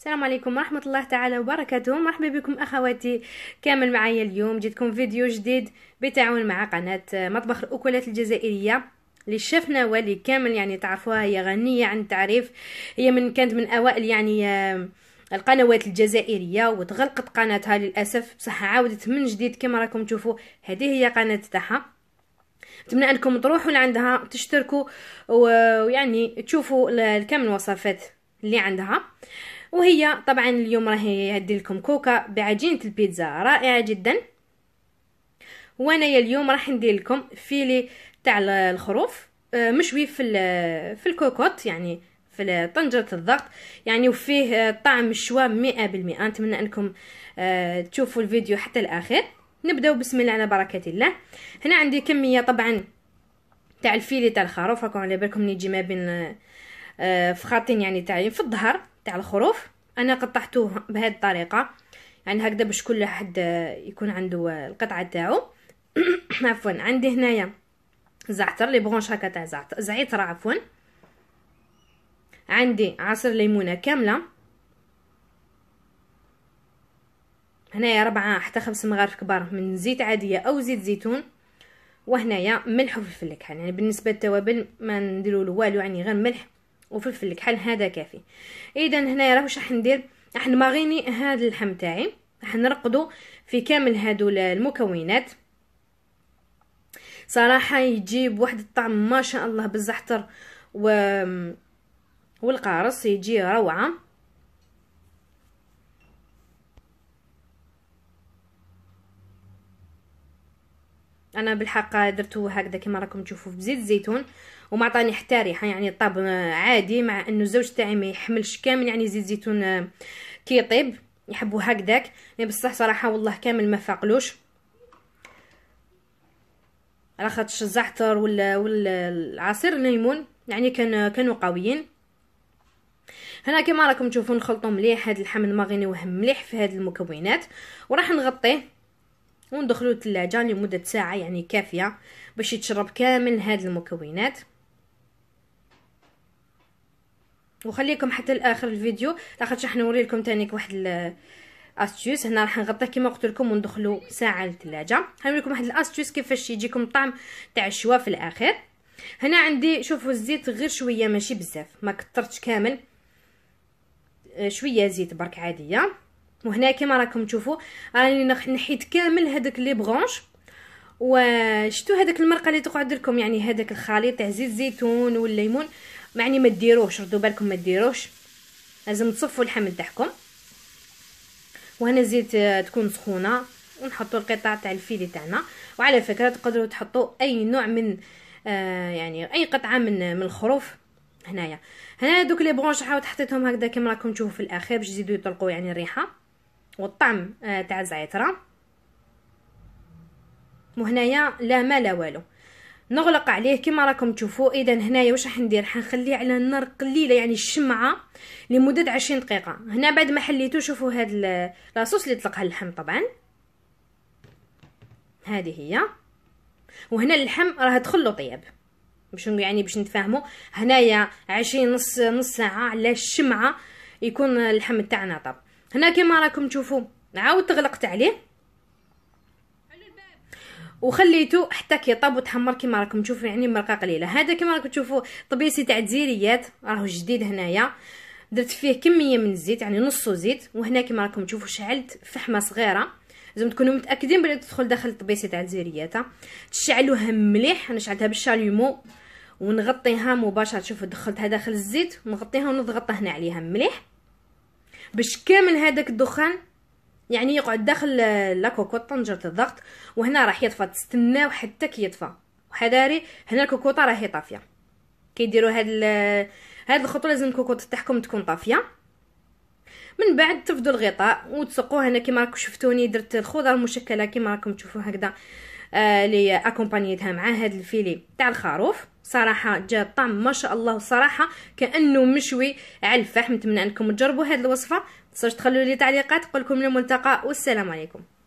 السلام عليكم ورحمة الله تعالى وبركاته مرحبا بكم أخواتي كامل معايا اليوم جيتكم فيديو جديد بالتعاون مع قناة مطبخ الأكلات الجزائرية اللي شفنا واللي كامل يعني تعرفوها هي غنية عن التعريف هي من كانت من أوائل يعني آه، القنوات الجزائرية وتغلقت قناتها للأسف بصح عاودت من جديد كما راكم تشوفوا هذه هي قناة تاعها نتمنى انكم تروحوا لعندها تشتركوا ويعني تشوفوا كامل الوصفات اللي عندها آه وهي طبعا اليوم راهي هدي لكم كوكا بعجينه البيتزا رائعه جدا وانايا اليوم راح ندير لكم فيلي تاع الخروف آه، مشوي في في الكوكوت يعني في طنجرة الضغط يعني وفيه آه، طعم الشوا مئة بالمئة نتمنى انكم آه، تشوفوا الفيديو حتى الاخير نبداو بسم الله على بركة الله هنا عندي كمية طبعا تاع الفيلي تاع الخروف راكم على بالكم يجي ما بين آه، في خاطين يعني تاعي في الظهر تاع الخروف انا قطعته بهذه الطريقه يعني هكذا باش كل واحد آه، يكون عنده آه، القطعه تاعو عفوا عندي هنايا زعتر لي برونش هكا تاع زعتر زعتر عفوا عندي عصير ليمونه كامله هنايا ربعة حتى خمس مغارف كبار من زيت عاديه او زيت زيتون وهنايا ملح وفلفل يعني بالنسبه للتوابل ما نديروا والو يعني غير ملح وفلفل الكحل هذا كافي اذا هنايا راه واش راح ندير راح نماغيني هذا اللحم تاعي راح نرقدو في كامل هادو المكونات صراحه يجيب واحد الطعم ما شاء الله بالزعتر و والقارص يجي روعه انا بالحق درتو هكذا كما راكم تشوفوا بزيت الزيتون وما عطاني حتى ريحه يعني طاب عادي مع انه الزوج تاعي ما يحملش كامل يعني زيت الزيتون آه، كي يطيب يحبوا هكذاك يعني بصح صراحه والله كامل ما فاقلوش على خاطرش الزعتر ولا والعصير الليمون يعني كان كانوا قويين هنا كما راكم تشوفون نخلطو مليح هاد الحمل المغني وهم مليح في هاد المكونات وراح نغطيه وندخلو الثلاجة لمدة ساعة يعني كافية باش يتشرب كامل هاد المكونات وخليكم حتى لاخر الفيديو لاخاطش راح نوري لكم ثاني واحد الاستيوس هنا راح نغطيه كيما قلت لكم وندخلو ساعه للثلاجه نوريكم واحد الاستيوس كيفاش يجيكم الطعم تاع الشوا في الاخر هنا عندي شوفوا الزيت غير شويه ماشي بزاف ما كثرتش كامل آه، شويه زيت برك عاديه وهنا كما راكم تشوفوا راني نحيت كامل هذاك لي برونش وشتو هذاك المرقه اللي تقعد لكم يعني هذاك الخليط تاع زيت زيتون والليمون يعني ما ديروهش ردوا بالكم ما ديروهش لازم تصفوا الحمل تاعكم وهنا الزيت آه، تكون سخونه ونحطوا القطع تاع الفيلي تاعنا وعلى فكره تقدروا تحطوا اي نوع من آه يعني اي قطعه من من الخروف هنايا هنا دوك لي برونش عاود حطيتهم هكذا كما راكم تشوفوا في الاخير باش يزيدوا يطلقوا يعني الريحه والطعم آه، تاع الزعتر وهنايا لا ما لا والو نغلق عليه كما راكم تشوفوا اذا هنايا واش راح ندير حنخليه على النار قليله يعني الشمعه لمده 20 دقيقه هنا بعد ما حليته شوفوا هاد لاصوص اللي طلقها اللحم طبعا هذه هي وهنا اللحم راه دخل له طياب باش يعني باش نتفاهموا هنايا عشرين نص نص ساعه على الشمعه يكون اللحم تاعنا طاب هنا كما راكم تشوفوا عاودت غلقت عليه وخليته حتى كيطاب وتحمر كما راكم تشوفوا يعني مرقه قليله هذا كما راكم تشوفوا طبيسي تاع الجزيريات راهو جديد هنايا درت فيه كميه من الزيت يعني نصو زيت وهنا كما راكم تشوفوا شعلت فحمه صغيره لازم تكونوا متاكدين بلي تدخل داخل الطبيسي تاع الجزيريات تشعلوها مليح انا شعلتها بالشاليومو ونغطيها مباشره شوفوا دخلتها داخل الزيت ونغطيها ونضغطها هنا عليها مليح باش كامل هذاك الدخان يعني يقعد داخل كوكوط طنجرة الضغط وهنا راح يطفى تستناو حتى كيطفى وحذاري هنا الكوكوطه راهي طافيه كيديروا هاد هاد الخطوه لازم الكوكوطه تاعكم تكون طافيه من بعد تفضوا الغطاء وتسقوه هنا كما راكم شفتوني درت الخضر المشكله كما راكم تشوفوا هكذا آه، اللي آه اكومبانيتها مع هذا الفيلي تاع الخروف صراحه جا طعم ما شاء الله صراحه كانه مشوي على الفحم نتمنى انكم تجربوا هذه الوصفه تنساوش تخلوا لي تعليقات نقول لكم الملتقى والسلام عليكم